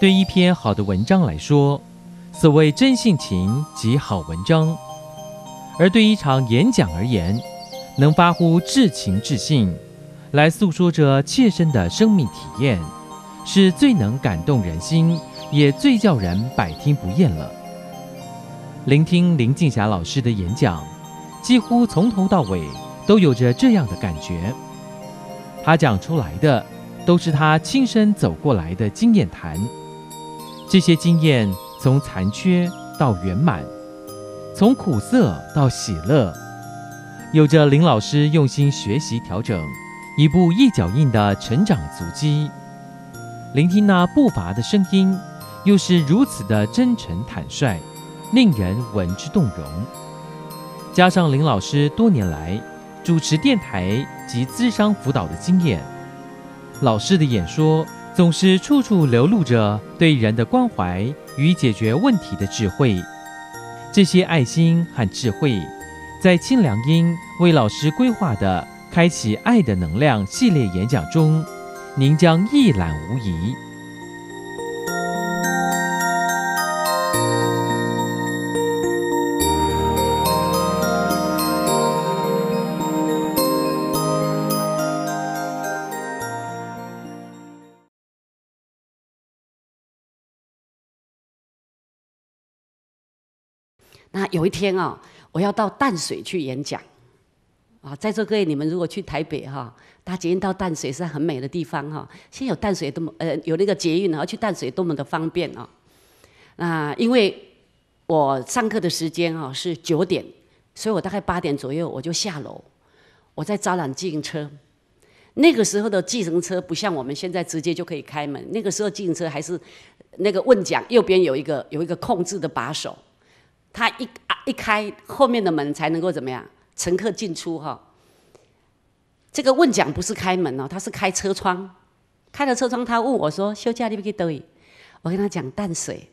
对一篇好的文章来说，所谓真性情即好文章；而对一场演讲而言，能发乎至情至性，来诉说着切身的生命体验，是最能感动人心，也最叫人百听不厌了。聆听林静霞老师的演讲，几乎从头到尾都有着这样的感觉。她讲出来的，都是她亲身走过来的经验谈。这些经验从残缺到圆满，从苦涩到喜乐，有着林老师用心学习调整，一步一脚印的成长足迹。聆听那步伐的声音，又是如此的真诚坦率，令人闻之动容。加上林老师多年来主持电台及资商辅导的经验，老师的演说。总是处处流露着对人的关怀与解决问题的智慧，这些爱心和智慧，在清凉音为老师规划的《开启爱的能量》系列演讲中，您将一览无遗。有一天啊，我要到淡水去演讲啊，在座各位，你们如果去台北哈，搭捷运到淡水是很美的地方哈。现在有淡水多么呃有那个捷运，然后去淡水多么的方便啊。那因为我上课的时间啊是九点，所以我大概八点左右我就下楼，我在招揽自行车。那个时候的计程车不像我们现在直接就可以开门，那个时候自行车还是那个问讲右边有一个有一个控制的把手。他一啊一开后面的门才能够怎么样？乘客进出哈。这个问讲不是开门哦，他是开车窗，开了车窗，他问我说：“休假你要去哪里？”我跟他讲淡水。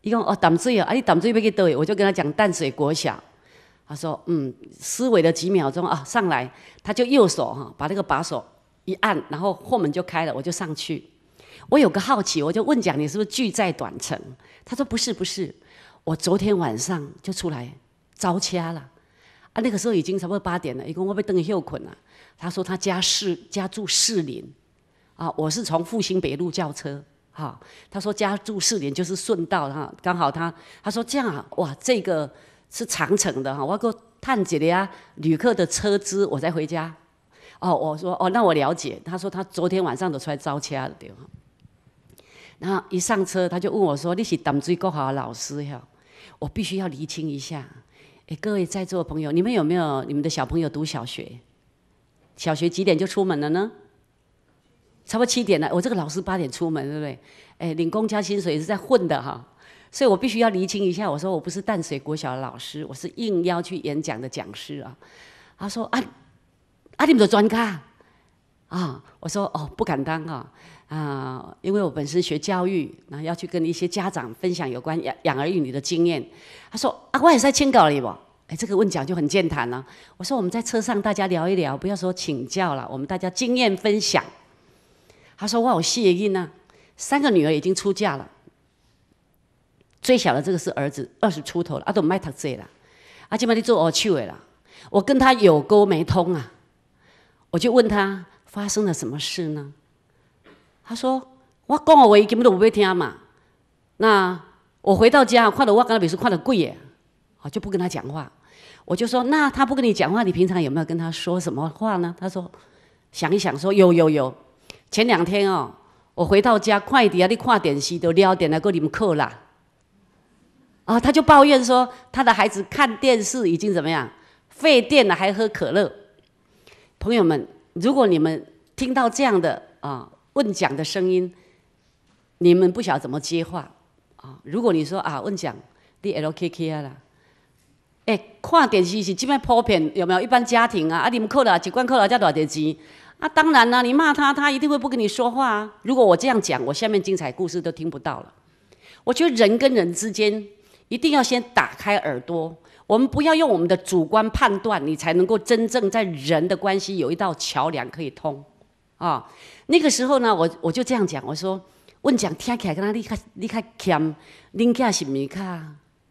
一共哦淡水啊，你淡水要去哪里？我就跟他讲淡水国小。他说：“嗯。”思维了几秒钟啊，上来他就右手哈把那个把手一按，然后后门就开了，我就上去。我有个好奇，我就问讲你是不是拒载短程？他说：“不是，不是。”我昨天晚上就出来招掐了，啊，那个时候已经差不多八点了，一共我被等秀又困了。他说他家市家住四林，啊，我是从复兴北路叫车，哈，他说家住四林就是顺道哈，刚好他他说这样啊，哇，这个是长城的哈，我要够探几的呀？旅客的车资我再回家。哦，我说哦，那我了解。他说他昨天晚上都出来招掐了，对吗？然后一上车，他就问我说：“你是淡水国小的老师哟，我必须要厘清一下。哎，各位在座的朋友，你们有没有你们的小朋友读小学？小学几点就出门了呢？差不多七点了。我这个老师八点出门，对不对？哎，领公家薪水是在混的哈，所以我必须要厘清一下。我说我不是淡水国小的老师，我是应邀去演讲的讲师啊。”他说：“啊，啊，你们的专家。”啊，我说哦，不敢当啊，啊，因为我本身学教育，那要去跟一些家长分享有关养养儿育女的经验。他说啊，我也在请教你啵，哎，这个问讲就很健谈啊。我说我们在车上大家聊一聊，不要说请教了，我们大家经验分享。他说哇，我谢应啊，三个女儿已经出嫁了，最小的这个是儿子，二十出头了，阿都卖脱这了，阿就嘛你做我去了，我跟他有沟没通啊，我就问他。发生了什么事呢？他说：“我讲话，我根本都不听嘛。那我回到家，看到我跟他如说看的贵耶，好，就不跟他讲话。我就说：那他不跟你讲话，你平常有没有跟他说什么话呢？他说：想一想，说有有有。前两天哦，我回到家，快递啊，你快点视都撩点那个你们课啦。啊，他就抱怨说他的孩子看电视已经怎么样，费电了，还喝可乐。朋友们。”如果你们听到这样的啊问讲的声音，你们不晓得怎么接话啊。如果你说啊问讲，你 L K K 啊啦，哎，看电视是这么普遍，有没有？一般家庭啊，啊你们扣了，几罐扣了这多点钱，啊当然啦，你骂他，他一定会不跟你说话。如果我这样讲，我下面精彩故事都听不到了。我觉得人跟人之间一定要先打开耳朵。我们不要用我们的主观判断，你才能够真正在人的关系有一道桥梁可以通，啊，那个时候呢，我我就这样讲，我说，我讲听起来，可能你较你较悭，恁家是唔是较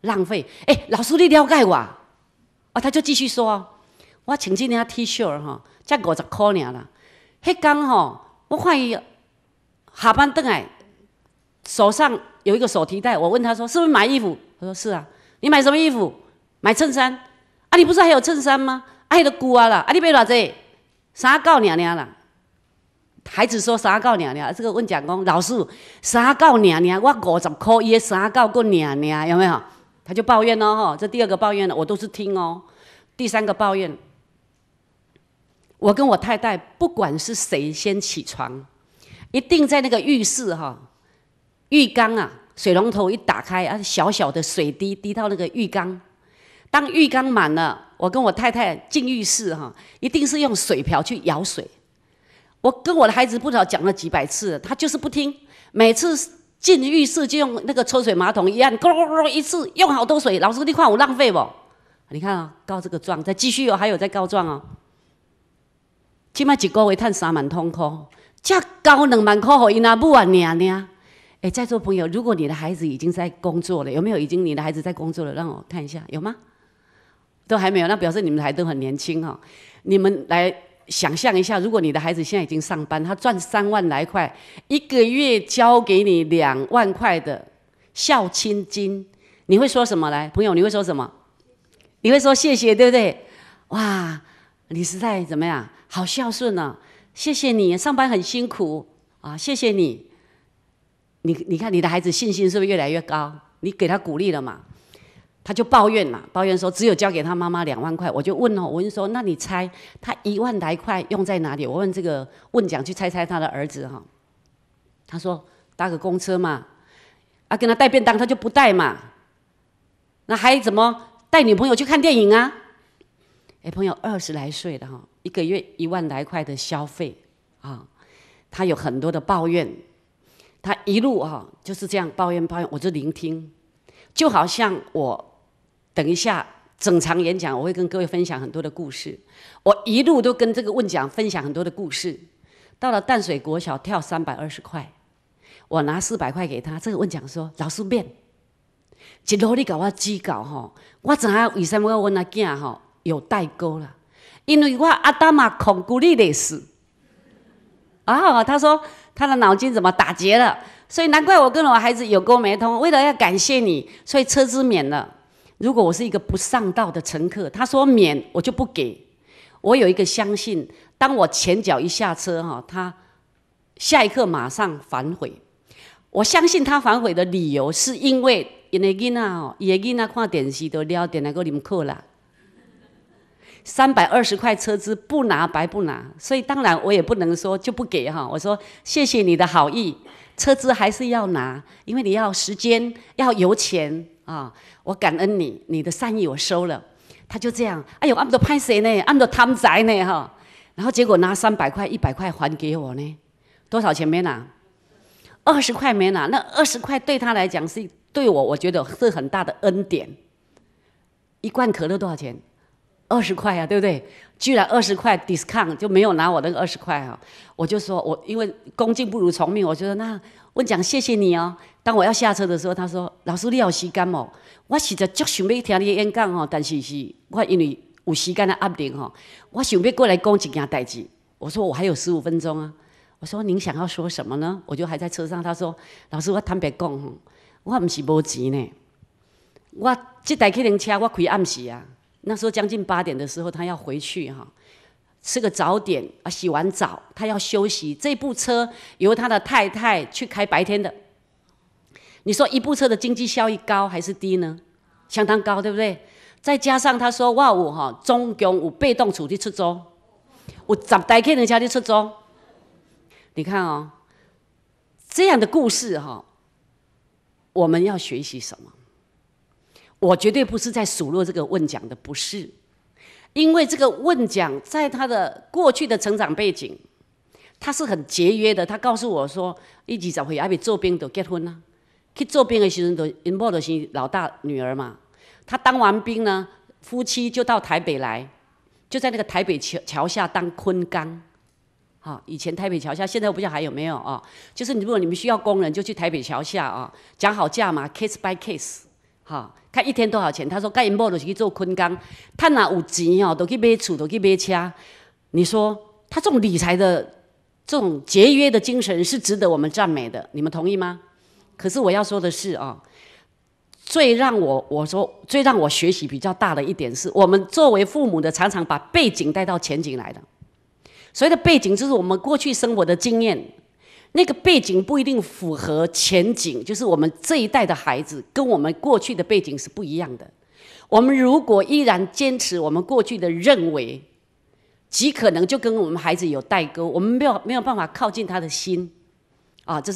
浪费？哎，老师你了解我，啊，他就继续说，我穿这件 T 恤哈，才五十块尔啦。迄天吼，我快下班回来，手上有一个手提袋，我问他说，是不是买衣服？他说是啊，你买什么衣服？买衬衫，啊，你不是还有衬衫吗？啊，你都过啦。啊，你买偌济？三九年年啦。孩子说三九娘娘，这个问蒋工老师三九娘娘，我五十块个三告过娘有没有？他就抱怨哦，哈，这第二个抱怨了，我都是听哦。第三个抱怨，我跟我太太不管是谁先起床，一定在那个浴室哈，浴缸啊，水龙头一打开啊，小小的水滴滴到那个浴缸。当浴缸满了，我跟我太太进浴室哈，一定是用水瓢去舀水。我跟我的孩子不少讲了几百次，他就是不听。每次进浴室就用那个抽水马桶一按，咕咕噜一次用好多水。老师，你看我浪费不？你看啊，告这个状再继续哦，还有在告状哦。起码一个月赚三万块，只高两万块给因阿母啊，娘呢？哎，在座朋友，如果你的孩子已经在工作了，有没有已经你的孩子在工作了？让我看一下，有吗？都还没有，那表示你们还都很年轻哈。你们来想象一下，如果你的孩子现在已经上班，他赚三万来块，一个月交给你两万块的孝亲金，你会说什么？来，朋友，你会说什么？你会说谢谢，对不对？哇，你实在怎么样，好孝顺呢？谢谢你，上班很辛苦啊，谢谢你。你你看，你的孩子信心是不是越来越高？你给他鼓励了嘛？他就抱怨嘛，抱怨说只有交给他妈妈两万块，我就问哦，我就说那你猜他一万来块用在哪里？我问这个问奖去猜猜他的儿子哈，他说搭个公车嘛，啊跟他带便当他就不带嘛，那还怎么带女朋友去看电影啊？哎，朋友二十来岁的哈，一个月一万来块的消费啊，他有很多的抱怨，他一路哈就是这样抱怨抱怨，我就聆听，就好像我。等一下，整场演讲我会跟各位分享很多的故事。我一路都跟这个问讲分享很多的故事。到了淡水国小，跳三百二十块，我拿四百块给他。这个问讲说：“老师变，一路你搞我机搞吼，我怎啊？为什么我那囝吼有代沟了？因为我阿达玛恐孤立历史啊。”他说：“他的脑筋怎么打结了？”所以难怪我跟我孩子有沟没通。为了要感谢你，所以车子免了。如果我是一个不上道的乘客，他说免我就不给。我有一个相信，当我前脚一下车哈，他下一刻马上反悔。我相信他反悔的理由是因为因为囡仔哦，爷爷囡仔看电视都聊点那个零课啦。三百二十块车资不拿白不拿，所以当然我也不能说就不给哈。我说谢谢你的好意，车资还是要拿，因为你要时间要油钱。啊，我感恩你，你的善意我收了。他就这样，哎呦，按着拍谁呢？按着贪财呢哈。然后结果拿三百块、一百块还给我呢，多少钱没拿？二十块没拿。那二十块对他来讲是对我，我觉得是很大的恩典。一罐可乐多少钱？二十块呀，对不对？居然二十块 discount 就没有拿我那个二十块啊！我就说，我因为恭敬不如从命，我就说那我讲谢谢你哦。当我要下车的时候，他说：“老师，你有时间哦？我实在足想要听你演讲哦，但是是我因为有时间的压力哦，我想要过来讲一件代志。”我说：“我还有十五分钟啊。”我说：“您想要说什么呢？”我就还在车上。他说：“老师，我坦白讲哦，我唔是无钱呢。我这台客人车我开暗时啊。”那时候将近八点的时候，他要回去哈，吃个早点啊，洗完澡他要休息。这部车由他的太太去开，白天的。你说一部车的经济效益高还是低呢？相当高，对不对？再加上他说：“哇，我哈，总共有被动处理出租，有十台客人家的出租。”你看哦，这样的故事哈，我们要学习什么？我绝对不是在数落这个问奖的，不是，因为这个问奖在他的过去的成长背景，他是很节约的。他告诉我说：“一二十岁还没做兵就结婚啊？去做兵的时候都，因抱着是老大女儿嘛。他当完兵呢，夫妻就到台北来，就在那个台北桥桥下当昆钢。好，以前台北桥下，现在我不知道还有没有啊？就是如果你们需要工人，就去台北桥下啊，讲好价嘛，case by case。”哈，看一天多少钱？他说盖因无就是去做昆工，赚了有钱哦，都去买厝，都去买车。你说他这种理财的、这种节约的精神是值得我们赞美的，你们同意吗？可是我要说的是哦，最让我我说最让我学习比较大的一点是我们作为父母的常常把背景带到前景来的。所谓的背景就是我们过去生活的经验。那个背景不一定符合前景，就是我们这一代的孩子跟我们过去的背景是不一样的。我们如果依然坚持我们过去的认为，极可能就跟我们孩子有代沟，我们没有没有办法靠近他的心。啊，这是。